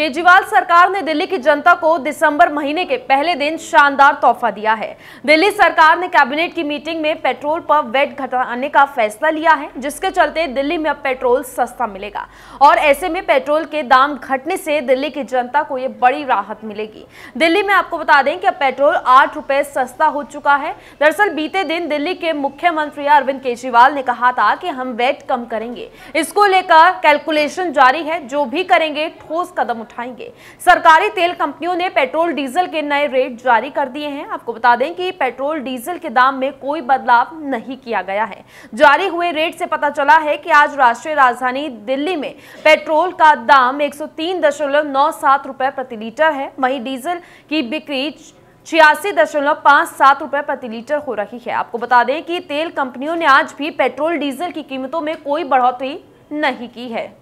केजरीवाल सरकार ने दिल्ली की जनता को दिसंबर महीने के पहले दिन शानदार तोहफा दिया है दिल्ली सरकार ने कैबिनेट की मीटिंग में पेट्रोल पर वेट घटाने का फैसला लिया है जिसके चलते दिल्ली में अब पेट्रोल सस्ता मिलेगा और ऐसे में पेट्रोल के दाम घटने से दिल्ली की जनता को ये बड़ी राहत मिलेगी दिल्ली में आपको बता दें कि अब पेट्रोल आठ रुपए सस्ता हो चुका है दरअसल बीते दिन दिल्ली के मुख्यमंत्री अरविंद केजरीवाल ने कहा था कि हम वेट कम करेंगे इसको लेकर कैलकुलेशन जारी है जो भी करेंगे ठोस कदम उठाएंगे सरकारी तेल कंपनियों ने पेट्रोल डीजल के नए रेट जारी कर दिए हैं आपको बता दें कि पेट्रोल डीजल के दाम में कोई बदलाव नहीं किया गया है जारी हुए रेट से पता चला है कि आज राष्ट्रीय राजधानी दिल्ली में पेट्रोल का दाम एक रुपए प्रति लीटर है वहीं डीजल की बिक्री छियासी दशमलव पाँच सात रुपये प्रति लीटर हो रही है आपको बता दें कि तेल कंपनियों ने आज भी पेट्रोल डीजल की कीमतों में कोई बढ़ोतरी नहीं की है